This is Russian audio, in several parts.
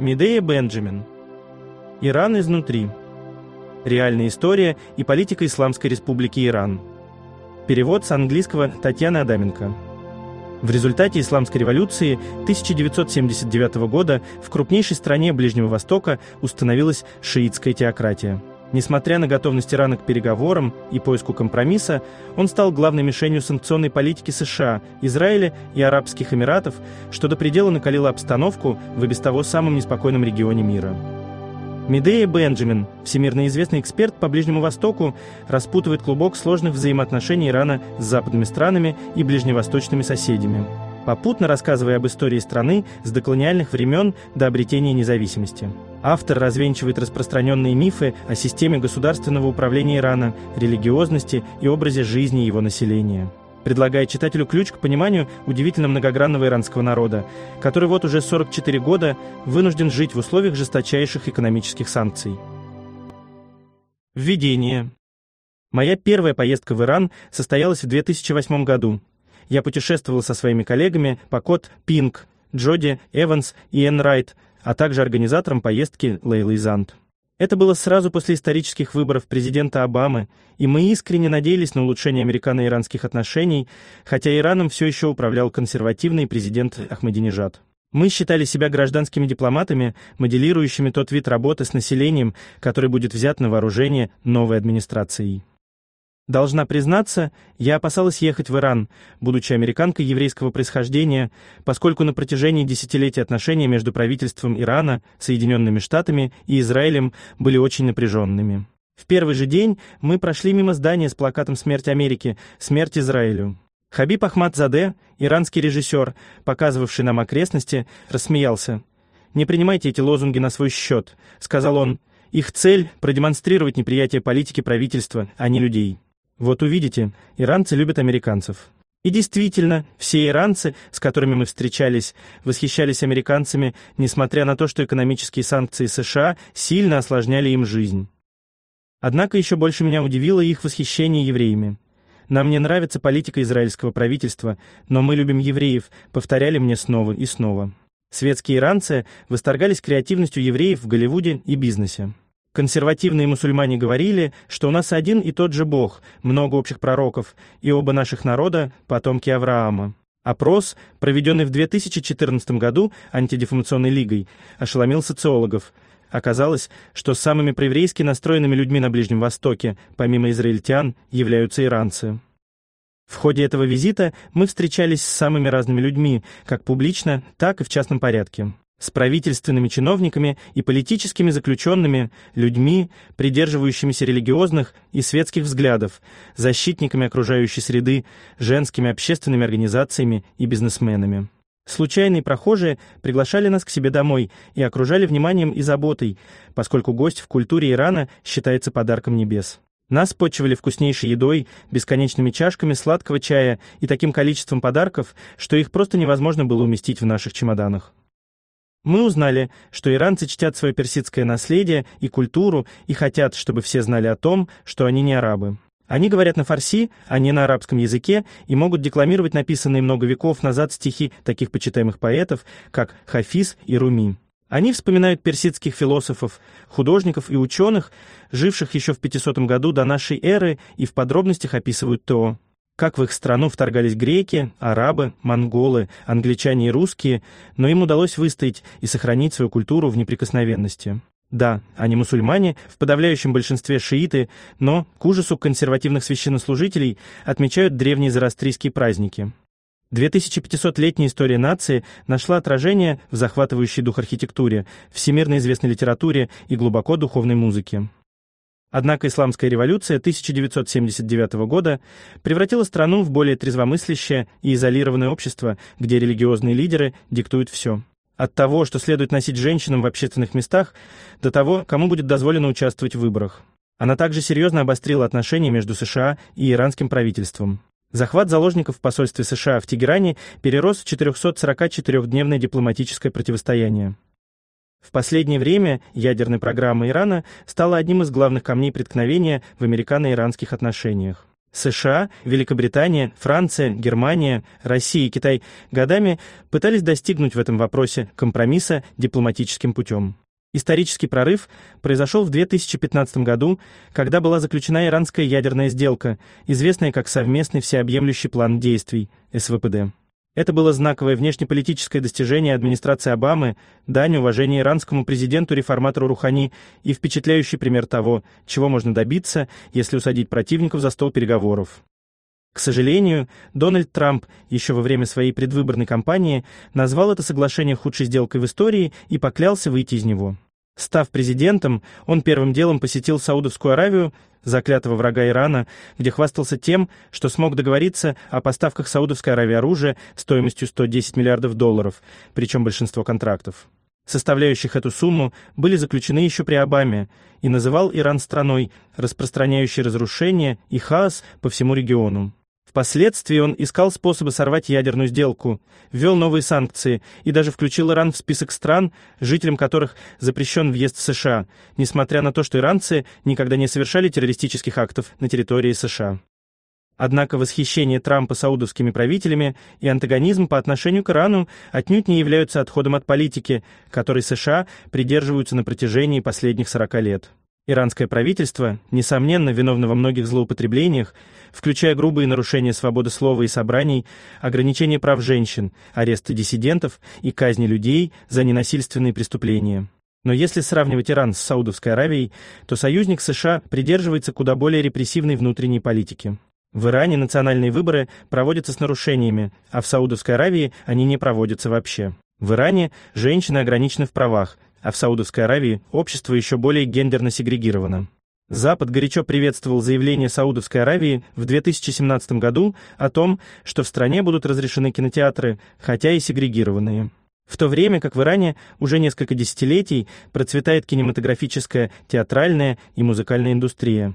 Медея Бенджамин. Иран изнутри. Реальная история и политика Исламской Республики Иран. Перевод с английского Татьяна Адаменко. В результате Исламской революции 1979 года в крупнейшей стране Ближнего Востока установилась шиитская теократия. Несмотря на готовность Ирана к переговорам и поиску компромисса, он стал главной мишенью санкционной политики США, Израиля и Арабских Эмиратов, что до предела накалило обстановку в и без того самом неспокойном регионе мира. Медея Бенджамин, всемирно известный эксперт по Ближнему Востоку, распутывает клубок сложных взаимоотношений Ирана с западными странами и ближневосточными соседями попутно рассказывая об истории страны с доколониальных времен до обретения независимости. Автор развенчивает распространенные мифы о системе государственного управления Ирана, религиозности и образе жизни его населения предлагая читателю ключ к пониманию удивительно многогранного иранского народа, который вот уже 44 года вынужден жить в условиях жесточайших экономических санкций. Введение. Моя первая поездка в Иран состоялась в 2008 году, я путешествовал со своими коллегами Пакот, Пинг, Джоди, Эванс и Райт, а также организатором поездки Лейлой Зант. Это было сразу после исторических выборов президента Обамы, и мы искренне надеялись на улучшение американо-иранских отношений, хотя Ираном все еще управлял консервативный президент Ахмадинежад. Мы считали себя гражданскими дипломатами, моделирующими тот вид работы с населением, который будет взят на вооружение новой администрацией. Должна признаться, я опасалась ехать в Иран, будучи американкой еврейского происхождения, поскольку на протяжении десятилетий отношения между правительством Ирана, Соединенными Штатами и Израилем были очень напряженными. В первый же день мы прошли мимо здания с плакатом «Смерть Америке», «Смерть Израилю». Хабиб Ахмад Заде, иранский режиссер, показывавший нам окрестности, рассмеялся. «Не принимайте эти лозунги на свой счет», — сказал он. «Их цель — продемонстрировать неприятие политики правительства, а не людей». Вот увидите, иранцы любят американцев. И действительно, все иранцы, с которыми мы встречались, восхищались американцами, несмотря на то, что экономические санкции США сильно осложняли им жизнь. Однако еще больше меня удивило их восхищение евреями. «Нам не нравится политика израильского правительства, но мы любим евреев», повторяли мне снова и снова. Светские иранцы восторгались креативностью евреев в Голливуде и бизнесе. Консервативные мусульмане говорили, что у нас один и тот же Бог, много общих пророков, и оба наших народа – потомки Авраама. Опрос, проведенный в 2014 году антидеформационной лигой, ошеломил социологов. Оказалось, что самыми проеврейски настроенными людьми на Ближнем Востоке, помимо израильтян, являются иранцы. В ходе этого визита мы встречались с самыми разными людьми, как публично, так и в частном порядке с правительственными чиновниками и политическими заключенными, людьми, придерживающимися религиозных и светских взглядов, защитниками окружающей среды, женскими общественными организациями и бизнесменами. Случайные прохожие приглашали нас к себе домой и окружали вниманием и заботой, поскольку гость в культуре Ирана считается подарком небес. Нас почивали вкуснейшей едой, бесконечными чашками сладкого чая и таким количеством подарков, что их просто невозможно было уместить в наших чемоданах. Мы узнали, что иранцы чтят свое персидское наследие и культуру и хотят, чтобы все знали о том, что они не арабы. Они говорят на фарси, а не на арабском языке, и могут декламировать написанные много веков назад стихи таких почитаемых поэтов, как Хафиз и Руми. Они вспоминают персидских философов, художников и ученых, живших еще в 500 году до нашей эры, и в подробностях описывают то как в их страну вторгались греки, арабы, монголы, англичане и русские, но им удалось выстоять и сохранить свою культуру в неприкосновенности. Да, они мусульмане, в подавляющем большинстве шииты, но, к ужасу консервативных священнослужителей, отмечают древние зороастрийские праздники. 2500-летняя история нации нашла отражение в захватывающей дух архитектуре, всемирно известной литературе и глубоко духовной музыке. Однако исламская революция 1979 года превратила страну в более трезвомыслящее и изолированное общество, где религиозные лидеры диктуют все. От того, что следует носить женщинам в общественных местах, до того, кому будет дозволено участвовать в выборах. Она также серьезно обострила отношения между США и иранским правительством. Захват заложников в посольстве США в Тегеране перерос в 444-дневное дипломатическое противостояние. В последнее время ядерная программа Ирана стала одним из главных камней преткновения в американо-иранских отношениях. США, Великобритания, Франция, Германия, Россия и Китай годами пытались достигнуть в этом вопросе компромисса дипломатическим путем. Исторический прорыв произошел в 2015 году, когда была заключена иранская ядерная сделка, известная как совместный всеобъемлющий план действий СВПД. Это было знаковое внешнеполитическое достижение администрации Обамы, дань уважения иранскому президенту-реформатору Рухани и впечатляющий пример того, чего можно добиться, если усадить противников за стол переговоров. К сожалению, Дональд Трамп еще во время своей предвыборной кампании назвал это соглашение худшей сделкой в истории и поклялся выйти из него. Став президентом, он первым делом посетил Саудовскую Аравию заклятого врага Ирана, где хвастался тем, что смог договориться о поставках Саудовской Аравии оружия стоимостью 110 миллиардов долларов, причем большинство контрактов составляющих эту сумму, были заключены еще при Обаме, и называл Иран страной, распространяющей разрушение и хаос по всему региону. Впоследствии он искал способы сорвать ядерную сделку, ввел новые санкции и даже включил Иран в список стран, жителям которых запрещен въезд в США, несмотря на то, что иранцы никогда не совершали террористических актов на территории США. Однако восхищение Трампа саудовскими правителями и антагонизм по отношению к Ирану отнюдь не являются отходом от политики, которой США придерживаются на протяжении последних 40 лет. Иранское правительство, несомненно, виновно во многих злоупотреблениях, включая грубые нарушения свободы слова и собраний, ограничение прав женщин, аресты диссидентов и казни людей за ненасильственные преступления. Но если сравнивать Иран с Саудовской Аравией, то союзник США придерживается куда более репрессивной внутренней политики. В Иране национальные выборы проводятся с нарушениями, а в Саудовской Аравии они не проводятся вообще. В Иране женщины ограничены в правах, а в Саудовской Аравии общество еще более гендерно сегрегировано. Запад горячо приветствовал заявление Саудовской Аравии в 2017 году о том, что в стране будут разрешены кинотеатры, хотя и сегрегированные. В то время как в Иране уже несколько десятилетий процветает кинематографическая, театральная и музыкальная индустрия.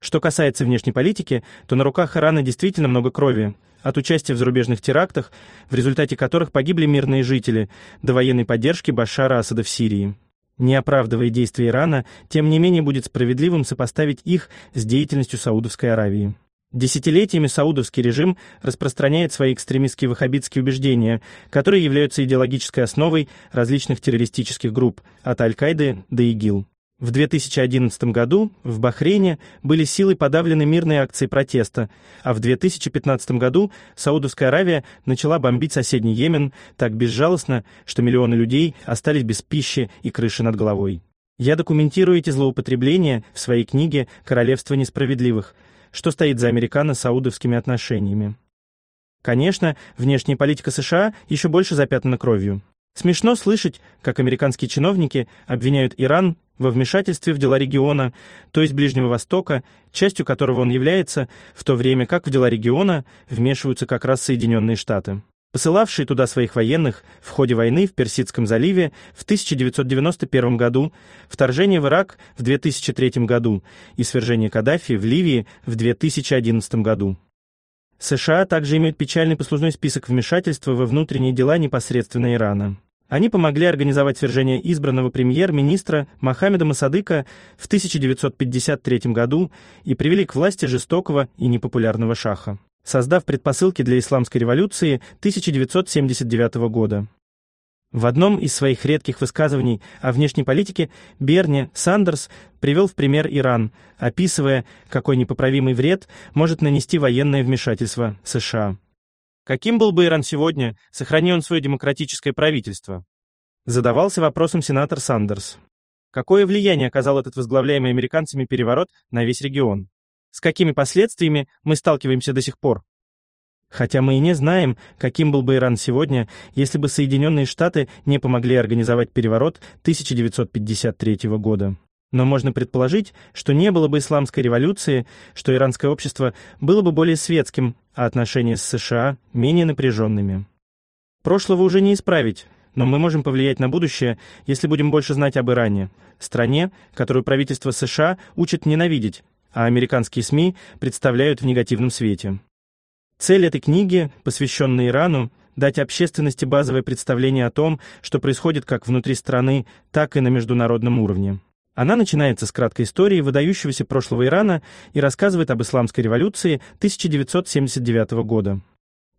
Что касается внешней политики, то на руках Ирана действительно много крови, от участия в зарубежных терактах, в результате которых погибли мирные жители, до военной поддержки Башара Асада в Сирии. Не оправдывая действия Ирана, тем не менее будет справедливым сопоставить их с деятельностью Саудовской Аравии. Десятилетиями саудовский режим распространяет свои экстремистские ваххабитские убеждения, которые являются идеологической основой различных террористических групп, от Аль-Каиды до ИГИЛ. В 2011 году в Бахрейне были силой подавлены мирные акции протеста, а в 2015 году Саудовская Аравия начала бомбить соседний Йемен так безжалостно, что миллионы людей остались без пищи и крыши над головой. Я документирую эти злоупотребления в своей книге «Королевство несправедливых», что стоит за американо-саудовскими отношениями. Конечно, внешняя политика США еще больше запятнана кровью. Смешно слышать, как американские чиновники обвиняют Иран во вмешательстве в дела региона, то есть Ближнего Востока, частью которого он является, в то время как в дела региона вмешиваются как раз Соединенные Штаты. Посылавший туда своих военных в ходе войны в Персидском заливе в 1991 году, вторжение в Ирак в 2003 году и свержение Каддафи в Ливии в 2011 году. США также имеют печальный послужной список вмешательства во внутренние дела непосредственно Ирана. Они помогли организовать свержение избранного премьер-министра Мохаммеда Масадыка в 1953 году и привели к власти жестокого и непопулярного шаха, создав предпосылки для исламской революции 1979 года. В одном из своих редких высказываний о внешней политике Берни Сандерс привел в пример Иран, описывая, какой непоправимый вред может нанести военное вмешательство США. Каким был бы Иран сегодня, сохрани он свое демократическое правительство? Задавался вопросом сенатор Сандерс. Какое влияние оказал этот возглавляемый американцами переворот на весь регион? С какими последствиями мы сталкиваемся до сих пор? Хотя мы и не знаем, каким был бы Иран сегодня, если бы Соединенные Штаты не помогли организовать переворот 1953 года. Но можно предположить, что не было бы исламской революции, что иранское общество было бы более светским, а отношения с США менее напряженными. Прошлого уже не исправить, но мы можем повлиять на будущее, если будем больше знать об Иране, стране, которую правительство США учит ненавидеть, а американские СМИ представляют в негативном свете. Цель этой книги, посвященной Ирану, дать общественности базовое представление о том, что происходит как внутри страны, так и на международном уровне. Она начинается с краткой истории выдающегося прошлого Ирана и рассказывает об исламской революции 1979 года.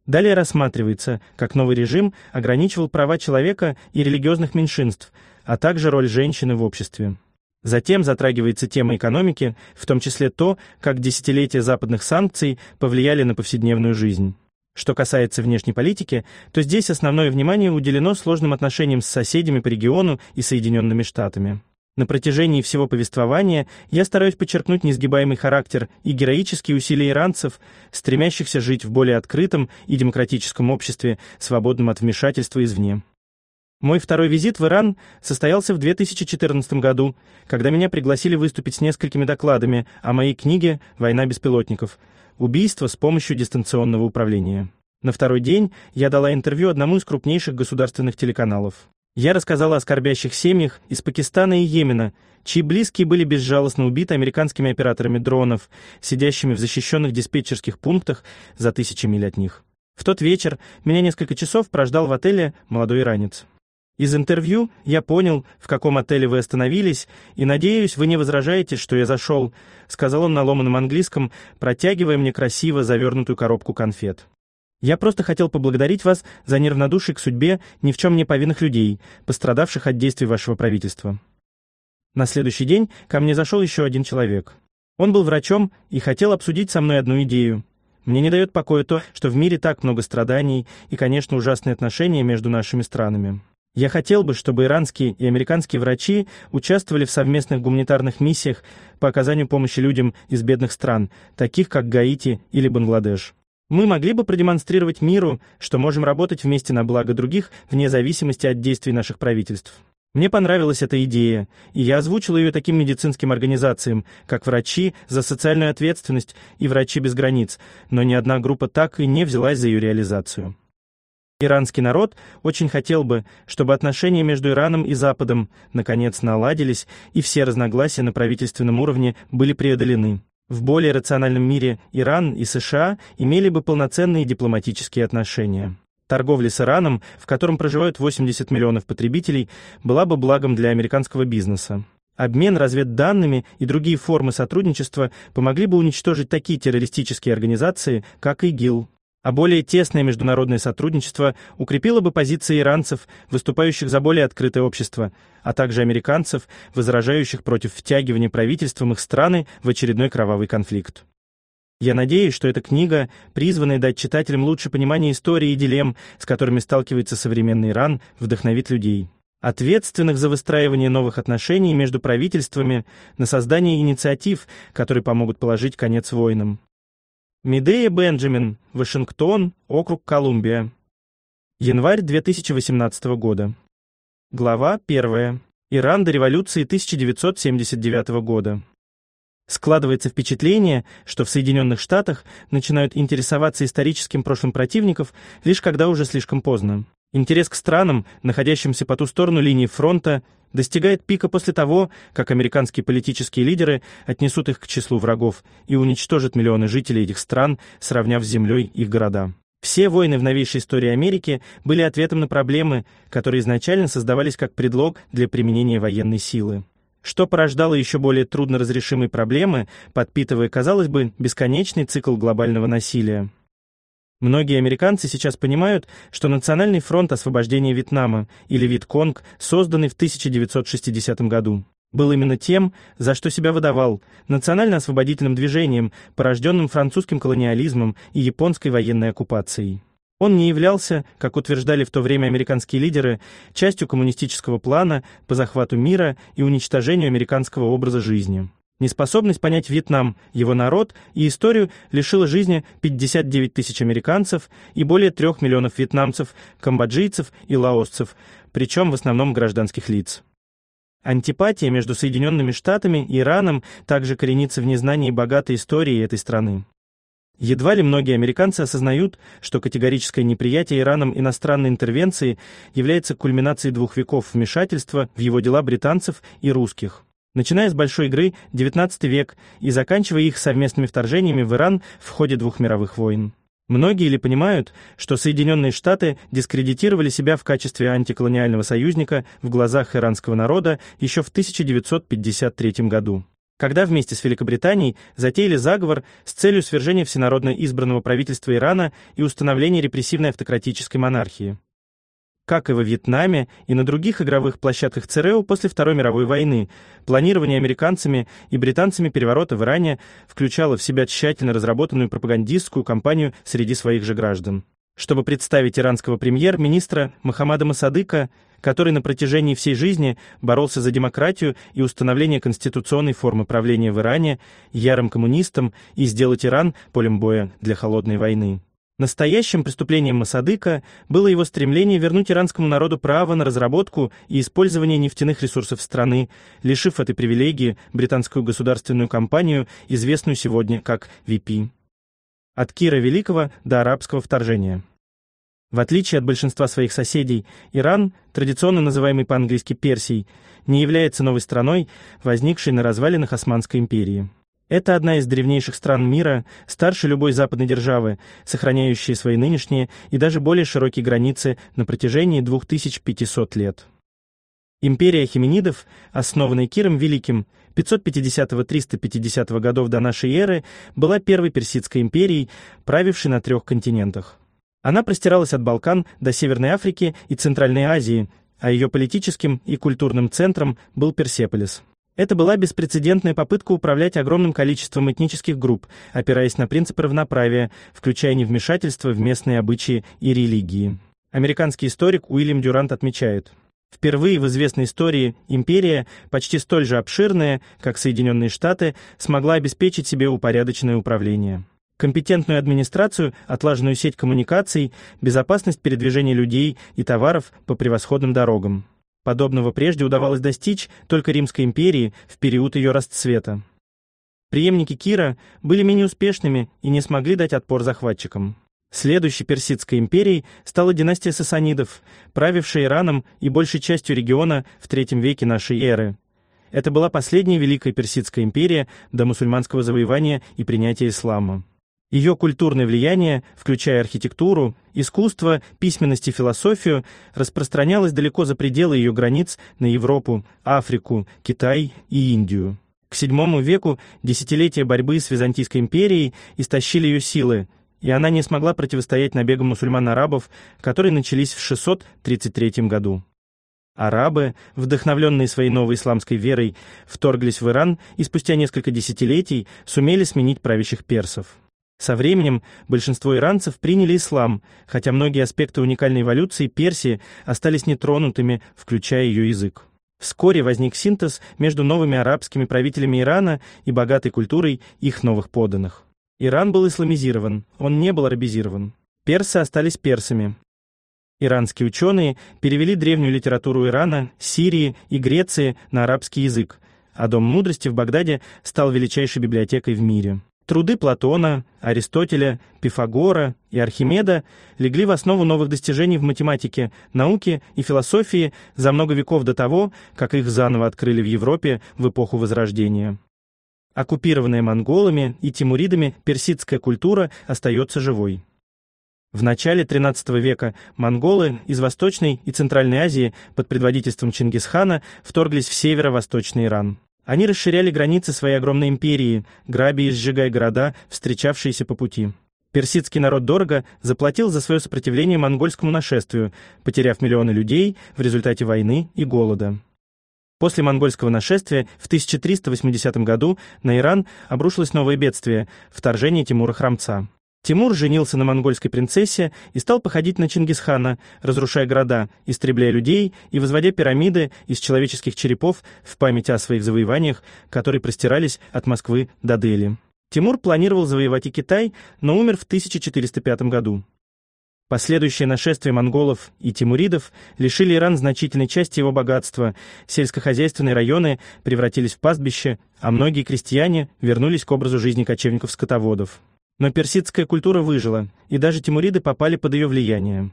Далее рассматривается, как новый режим ограничивал права человека и религиозных меньшинств, а также роль женщины в обществе. Затем затрагивается тема экономики, в том числе то, как десятилетия западных санкций повлияли на повседневную жизнь. Что касается внешней политики, то здесь основное внимание уделено сложным отношениям с соседями по региону и Соединенными Штатами. На протяжении всего повествования я стараюсь подчеркнуть несгибаемый характер и героические усилия иранцев, стремящихся жить в более открытом и демократическом обществе, свободном от вмешательства извне. Мой второй визит в Иран состоялся в 2014 году, когда меня пригласили выступить с несколькими докладами о моей книге «Война беспилотников. Убийство с помощью дистанционного управления». На второй день я дала интервью одному из крупнейших государственных телеканалов. Я рассказала о скорбящих семьях из Пакистана и Йемена, чьи близкие были безжалостно убиты американскими операторами дронов, сидящими в защищенных диспетчерских пунктах за тысячи миль от них. В тот вечер меня несколько часов прождал в отеле молодой иранец. Из интервью я понял, в каком отеле вы остановились, и, надеюсь, вы не возражаете, что я зашел», — сказал он на ломаном английском, протягивая мне красиво завернутую коробку конфет. Я просто хотел поблагодарить вас за неравнодушие к судьбе ни в чем не повинных людей, пострадавших от действий вашего правительства. На следующий день ко мне зашел еще один человек. Он был врачом и хотел обсудить со мной одну идею. Мне не дает покоя то, что в мире так много страданий и, конечно, ужасные отношения между нашими странами. Я хотел бы, чтобы иранские и американские врачи участвовали в совместных гуманитарных миссиях по оказанию помощи людям из бедных стран, таких как Гаити или Бангладеш. Мы могли бы продемонстрировать миру, что можем работать вместе на благо других, вне зависимости от действий наших правительств. Мне понравилась эта идея, и я озвучил ее таким медицинским организациям, как врачи за социальную ответственность и врачи без границ, но ни одна группа так и не взялась за ее реализацию. Иранский народ очень хотел бы, чтобы отношения между Ираном и Западом наконец наладились и все разногласия на правительственном уровне были преодолены. В более рациональном мире Иран и США имели бы полноценные дипломатические отношения. Торговля с Ираном, в котором проживают 80 миллионов потребителей, была бы благом для американского бизнеса. Обмен разведданными и другие формы сотрудничества помогли бы уничтожить такие террористические организации, как ИГИЛ а более тесное международное сотрудничество укрепило бы позиции иранцев, выступающих за более открытое общество, а также американцев, возражающих против втягивания правительством их страны в очередной кровавый конфликт. Я надеюсь, что эта книга, призванная дать читателям лучше понимание истории и дилемм, с которыми сталкивается современный Иран, вдохновит людей ответственных за выстраивание новых отношений между правительствами, на создание инициатив, которые помогут положить конец войнам. Медея Бенджамин, Вашингтон, округ Колумбия. Январь 2018 года. Глава 1. Иран до революции 1979 года. Складывается впечатление, что в Соединенных Штатах начинают интересоваться историческим прошлым противников лишь когда уже слишком поздно. Интерес к странам, находящимся по ту сторону линии фронта, достигает пика после того, как американские политические лидеры отнесут их к числу врагов и уничтожат миллионы жителей этих стран, сравняв с землей их города. Все войны в новейшей истории Америки были ответом на проблемы, которые изначально создавались как предлог для применения военной силы. Что порождало еще более трудно разрешимые проблемы, подпитывая, казалось бы, бесконечный цикл глобального насилия. Многие американцы сейчас понимают, что Национальный фронт освобождения Вьетнама, или Витконг, созданный в 1960 году, был именно тем, за что себя выдавал, национально-освободительным движением, порожденным французским колониализмом и японской военной оккупацией. Он не являлся, как утверждали в то время американские лидеры, частью коммунистического плана по захвату мира и уничтожению американского образа жизни. Неспособность понять Вьетнам, его народ и историю лишила жизни 59 тысяч американцев и более 3 миллионов вьетнамцев, камбоджийцев и лаосцев, причем в основном гражданских лиц. Антипатия между Соединенными Штатами и Ираном также коренится в незнании богатой истории этой страны. Едва ли многие американцы осознают, что категорическое неприятие Ираном иностранной интервенции является кульминацией двух веков вмешательства в его дела британцев и русских начиная с большой игры XIX век и заканчивая их совместными вторжениями в Иран в ходе двух мировых войн. Многие ли понимают, что Соединенные Штаты дискредитировали себя в качестве антиколониального союзника в глазах иранского народа еще в 1953 году? когда вместе с Великобританией затеяли заговор с целью свержения всенародно избранного правительства Ирана и установления репрессивной автократической монархии. Как и во Вьетнаме и на других игровых площадках ЦРУ после Второй мировой войны, планирование американцами и британцами переворота в Иране включало в себя тщательно разработанную пропагандистскую кампанию среди своих же граждан. Чтобы представить иранского премьер-министра Мохаммада Масадыка, который на протяжении всей жизни боролся за демократию и установление конституционной формы правления в Иране, ярым коммунистом и сделать Иран полем боя для холодной войны. Настоящим преступлением Масадыка было его стремление вернуть иранскому народу право на разработку и использование нефтяных ресурсов страны, лишив этой привилегии британскую государственную компанию, известную сегодня как ВИПИ. От Кира Великого до арабского вторжения. В отличие от большинства своих соседей, Иран, традиционно называемый по-английски Персией, не является новой страной, возникшей на развалинах Османской империи. Это одна из древнейших стран мира, старше любой западной державы, сохраняющая свои нынешние и даже более широкие границы на протяжении 2500 лет. Империя хименидов, основанная Киром Великим 550-350 годов до нашей эры, была первой персидской империей, правившей на трех континентах. Она простиралась от Балкан до Северной Африки и Центральной Азии, а ее политическим и культурным центром был Персеполис – это была беспрецедентная попытка управлять огромным количеством этнических групп, опираясь на принцип равноправия, включая невмешательство в местные обычаи и религии. Американский историк Уильям Дюрант отмечает, Впервые в известной истории империя, почти столь же обширная, как Соединенные Штаты, смогла обеспечить себе упорядоченное управление. Компетентную администрацию, отлаженную сеть коммуникаций, безопасность передвижения людей и товаров по превосходным дорогам. Подобного прежде удавалось достичь только Римской империи в период ее расцвета. Приемники Кира были менее успешными и не смогли дать отпор захватчикам. Следующей персидской империей стала династия сасанидов, правившая Ираном и большей частью региона в III веке нашей эры. Это была последняя Великая Персидская империя до мусульманского завоевания и принятия ислама. Ее культурное влияние, включая архитектуру, искусство, письменность и философию, распространялось далеко за пределы ее границ на Европу, Африку, Китай и Индию. К VII веку десятилетия борьбы с Византийской империей истощили ее силы, и она не смогла противостоять набегам мусульман-арабов, которые начались в 633 году. Арабы, вдохновленные своей новой исламской верой, вторглись в Иран и спустя несколько десятилетий сумели сменить правящих персов. Со временем большинство иранцев приняли ислам, хотя многие аспекты уникальной эволюции Персии остались нетронутыми, включая ее язык. Вскоре возник синтез между новыми арабскими правителями Ирана и богатой культурой их новых подданных. Иран был исламизирован, он не был арабизирован. Персы остались персами. Иранские ученые перевели древнюю литературу Ирана, Сирии и Греции на арабский язык, а Дом мудрости в Багдаде стал величайшей библиотекой в мире. Труды Платона, Аристотеля, Пифагора и Архимеда легли в основу новых достижений в математике, науке и философии за много веков до того, как их заново открыли в Европе в эпоху Возрождения. Оккупированная монголами и тимуридами персидская культура остается живой. В начале XIII века монголы из Восточной и Центральной Азии под предводительством Чингисхана вторглись в северо-восточный Иран. Они расширяли границы своей огромной империи, грабя и сжигая города, встречавшиеся по пути. Персидский народ дорого заплатил за свое сопротивление монгольскому нашествию, потеряв миллионы людей в результате войны и голода. После монгольского нашествия в 1380 году на Иран обрушилось новое бедствие – вторжение Тимура Храмца. Тимур женился на монгольской принцессе и стал походить на Чингисхана, разрушая города, истребляя людей и возводя пирамиды из человеческих черепов в память о своих завоеваниях, которые простирались от Москвы до Дели. Тимур планировал завоевать и Китай, но умер в 1405 году. Последующее нашествие монголов и тимуридов лишили Иран значительной части его богатства, сельскохозяйственные районы превратились в пастбище, а многие крестьяне вернулись к образу жизни кочевников-скотоводов. Но персидская культура выжила, и даже тимуриды попали под ее влияние.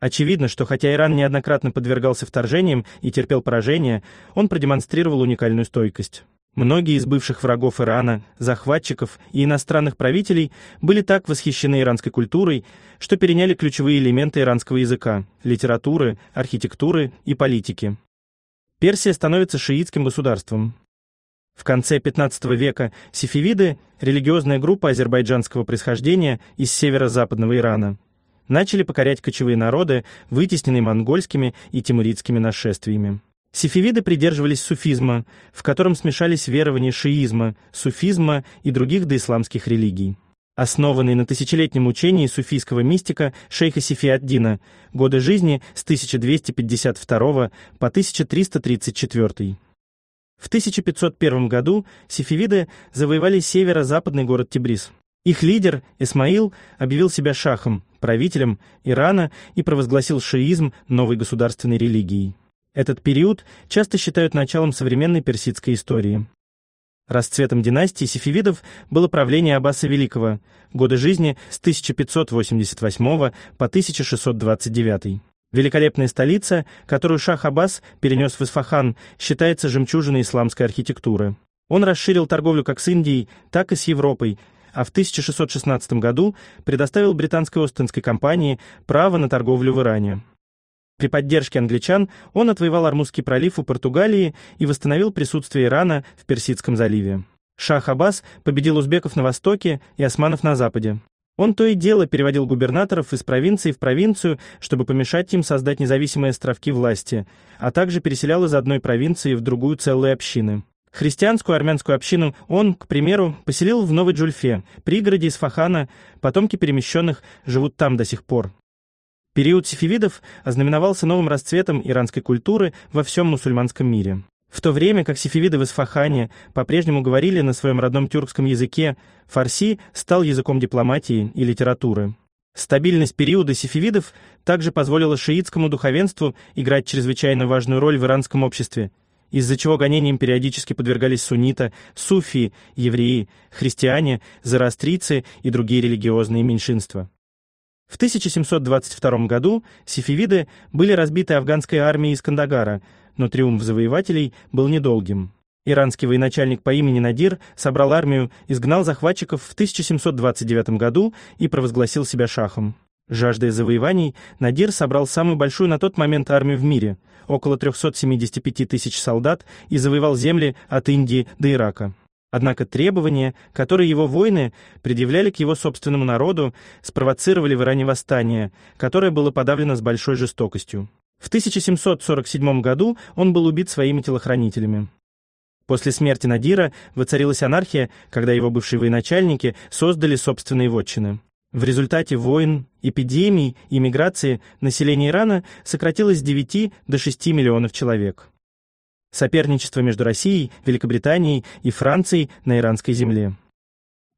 Очевидно, что хотя Иран неоднократно подвергался вторжениям и терпел поражения, он продемонстрировал уникальную стойкость. Многие из бывших врагов Ирана, захватчиков и иностранных правителей были так восхищены иранской культурой, что переняли ключевые элементы иранского языка, литературы, архитектуры и политики. Персия становится шиитским государством. В конце XV века сефевиды, религиозная группа азербайджанского происхождения из северо-западного Ирана, начали покорять кочевые народы, вытесненные монгольскими и тимуридскими нашествиями. Сефевиды придерживались суфизма, в котором смешались верования шиизма, суфизма и других доисламских религий. Основанный на тысячелетнем учении суфийского мистика шейха Сефиаддина, годы жизни с 1252 по 1334. В 1501 году сефевиды завоевали северо-западный город Тибрис. Их лидер, Исмаил, объявил себя шахом, правителем Ирана и провозгласил шиизм новой государственной религией. Этот период часто считают началом современной персидской истории. Расцветом династии сефевидов было правление Аббаса Великого, годы жизни с 1588 по 1629. Великолепная столица, которую Шах Аббас перенёс в Исфахан, считается жемчужиной исламской архитектуры. Он расширил торговлю как с Индией, так и с Европой, а в 1616 году предоставил британской Остинской компании право на торговлю в Иране. При поддержке англичан он отвоевал Армузский пролив у Португалии и восстановил присутствие Ирана в Персидском заливе. Шах Аббас победил узбеков на востоке и османов на западе. Он то и дело переводил губернаторов из провинции в провинцию, чтобы помешать им создать независимые островки власти, а также переселял из одной провинции в другую целые общины. Христианскую армянскую общину он, к примеру, поселил в Новой Джульфе, пригороде Исфахана, потомки перемещенных живут там до сих пор. Период сифивидов ознаменовался новым расцветом иранской культуры во всем мусульманском мире. В то время как сефевиды в Исфахане по-прежнему говорили на своем родном тюркском языке, фарси стал языком дипломатии и литературы. Стабильность периода сефевидов также позволила шиитскому духовенству играть чрезвычайно важную роль в иранском обществе, из-за чего гонениям периодически подвергались суннита, суфии, евреи, христиане, зороастрийцы и другие религиозные меньшинства. В 1722 году сефевиды были разбиты афганской армией из Кандагара, но триумф завоевателей был недолгим. Иранский военачальник по имени Надир собрал армию, изгнал захватчиков в 1729 году и провозгласил себя шахом. Жаждой завоеваний, Надир собрал самую большую на тот момент армию в мире – около 375 тысяч солдат и завоевал земли от Индии до Ирака. Однако требования, которые его воины предъявляли к его собственному народу, спровоцировали в Иране восстание, которое было подавлено с большой жестокостью. В 1747 году он был убит своими телохранителями. После смерти Надира воцарилась анархия, когда его бывшие военачальники создали собственные вотчины. В результате войн, эпидемий и миграции население Ирана сократилось с 9 до 6 миллионов человек. Соперничество между Россией, Великобританией и Францией на иранской земле.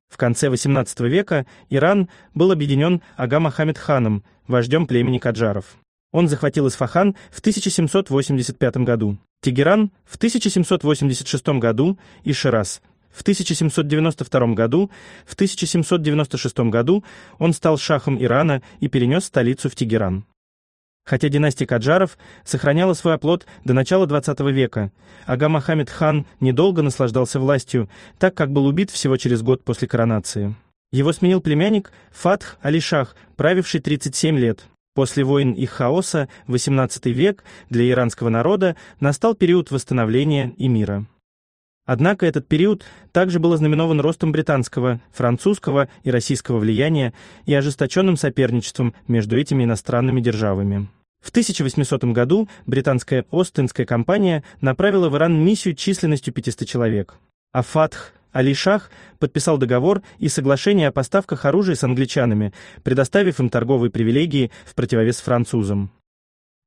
В конце XVIII века Иран был объединен Ага Мохаммед ханом, вождем племени каджаров. Он захватил Исфахан в 1785 году, Тегеран в 1786 году и Шираз. В 1792 году, в 1796 году он стал шахом Ирана и перенес столицу в Тегеран. Хотя династия Каджаров сохраняла свой оплот до начала XX века, Ага Мохаммед хан недолго наслаждался властью, так как был убит всего через год после коронации. Его сменил племянник Фатх Алишах, правивший 37 лет. После войн и хаоса XVIII век для иранского народа настал период восстановления и мира. Однако этот период также был ознаменован ростом британского, французского и российского влияния и ожесточенным соперничеством между этими иностранными державами. В 1800 году британская Остинская компания направила в Иран миссию численностью 500 человек. А Фатх Али Шах подписал договор и соглашение о поставках оружия с англичанами, предоставив им торговые привилегии в противовес французам.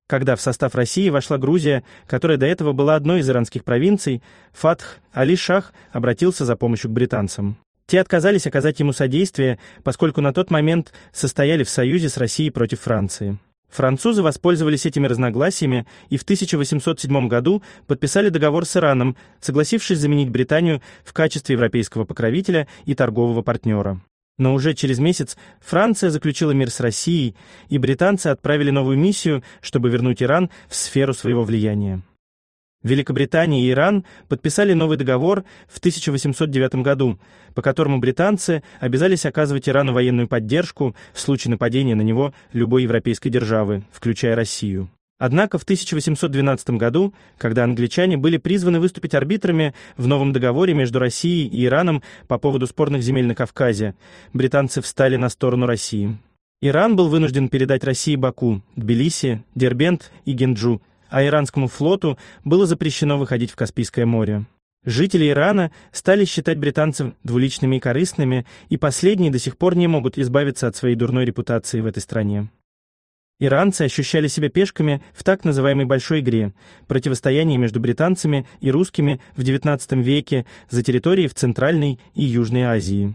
Когда в состав России вошла Грузия, которая до этого была одной из иранских провинций, Фатх Али Шах обратился за помощью к британцам. Те отказались оказать ему содействие, поскольку на тот момент состояли в союзе с Россией против Франции. Французы воспользовались этими разногласиями и в 1807 году подписали договор с Ираном, согласившись заменить Британию в качестве европейского покровителя и торгового партнера. Но уже через месяц Франция заключила мир с Россией, и британцы отправили новую миссию, чтобы вернуть Иран в сферу своего влияния. Великобритания и Иран подписали новый договор в 1809 году, по которому британцы обязались оказывать Ирану военную поддержку в случае нападения на него любой европейской державы, включая Россию. Однако в 1812 году, когда англичане были призваны выступить арбитрами в новом договоре между Россией и Ираном по поводу спорных земель на Кавказе, британцы встали на сторону России. Иран был вынужден передать России Баку, Тбилиси, Дербент и Генджу – а иранскому флоту было запрещено выходить в Каспийское море. Жители Ирана стали считать британцев двуличными и корыстными, и последние до сих пор не могут избавиться от своей дурной репутации в этой стране. Иранцы ощущали себя пешками в так называемой «большой игре» – противостоянии между британцами и русскими в XIX веке за территории в Центральной и Южной Азии.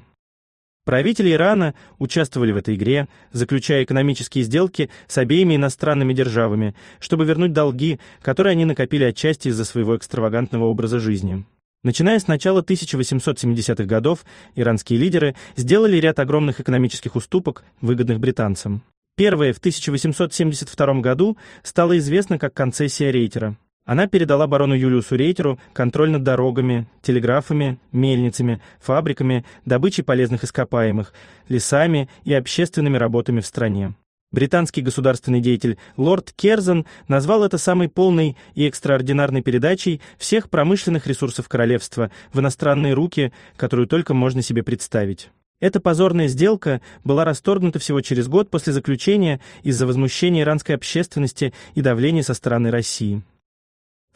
Правители Ирана участвовали в этой игре, заключая экономические сделки с обеими иностранными державами, чтобы вернуть долги, которые они накопили отчасти из-за своего экстравагантного образа жизни. Начиная с начала 1870-х годов, иранские лидеры сделали ряд огромных экономических уступок, выгодных британцам. Первое в 1872 году стало известно как концессия Рейтера – она передала барону Юлиусу Рейтеру контроль над дорогами, телеграфами, мельницами, фабриками, добычей полезных ископаемых, лесами и общественными работами в стране. Британский государственный деятель лорд Керзен назвал это самой полной и экстраординарной передачей всех промышленных ресурсов королевства в иностранные руки, которую только можно себе представить. Эта позорная сделка была расторгнута всего через год после заключения из-за возмущения иранской общественности и давления со стороны России.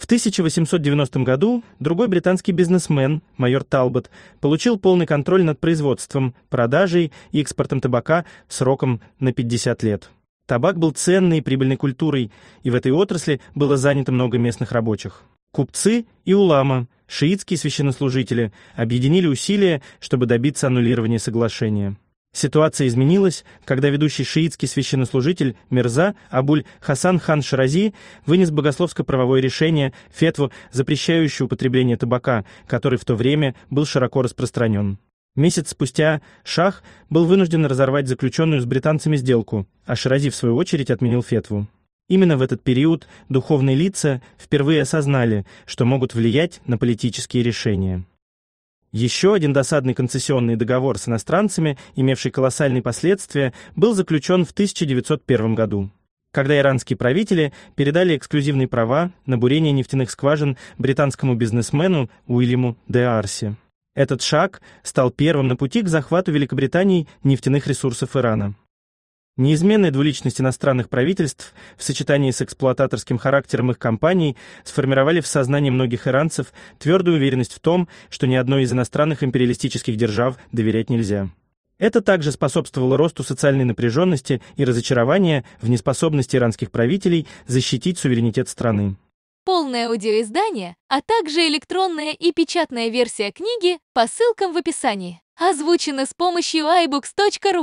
В 1890 году другой британский бизнесмен, майор Талбот, получил полный контроль над производством, продажей и экспортом табака сроком на 50 лет. Табак был ценной и прибыльной культурой, и в этой отрасли было занято много местных рабочих. Купцы и улама, шиитские священнослужители, объединили усилия, чтобы добиться аннулирования соглашения. Ситуация изменилась, когда ведущий шиитский священнослужитель Мирза Абуль Хасан хан Ширази вынес богословско-правовое решение, фетву, запрещающую употребление табака, который в то время был широко распространен. Месяц спустя Шах был вынужден разорвать заключенную с британцами сделку, а Ширази, в свою очередь, отменил фетву. Именно в этот период духовные лица впервые осознали, что могут влиять на политические решения. Еще один досадный концессионный договор с иностранцами, имевший колоссальные последствия, был заключен в 1901 году, когда иранские правители передали эксклюзивные права на бурение нефтяных скважин британскому бизнесмену Уильяму де Арси. Этот шаг стал первым на пути к захвату Великобритании нефтяных ресурсов Ирана. Неизменная двуличность иностранных правительств в сочетании с эксплуататорским характером их компаний сформировали в сознании многих иранцев твердую уверенность в том, что ни одной из иностранных империалистических держав доверять нельзя. Это также способствовало росту социальной напряженности и разочарования в неспособности иранских правителей защитить суверенитет страны. Полное аудиоиздание, а также электронная и печатная версия книги по ссылкам в описании. Озвучено с помощью iBooks.ru.